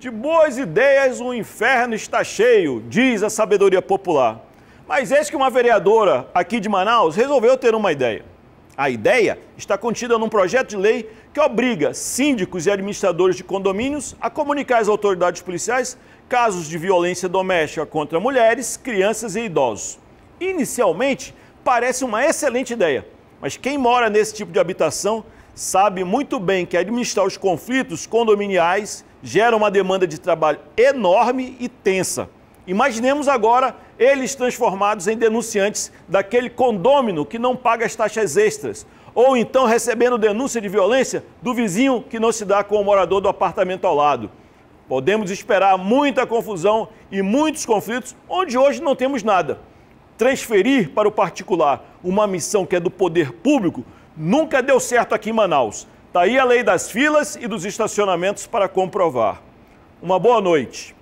De boas ideias o inferno está cheio, diz a sabedoria popular. Mas eis que uma vereadora aqui de Manaus resolveu ter uma ideia. A ideia está contida num projeto de lei que obriga síndicos e administradores de condomínios a comunicar às autoridades policiais casos de violência doméstica contra mulheres, crianças e idosos. Inicialmente, parece uma excelente ideia, mas quem mora nesse tipo de habitação sabe muito bem que administrar os conflitos condominiais gera uma demanda de trabalho enorme e tensa. Imaginemos agora eles transformados em denunciantes daquele condômino que não paga as taxas extras, ou então recebendo denúncia de violência do vizinho que não se dá com o morador do apartamento ao lado. Podemos esperar muita confusão e muitos conflitos onde hoje não temos nada. Transferir para o particular uma missão que é do poder público Nunca deu certo aqui em Manaus. Está aí a lei das filas e dos estacionamentos para comprovar. Uma boa noite.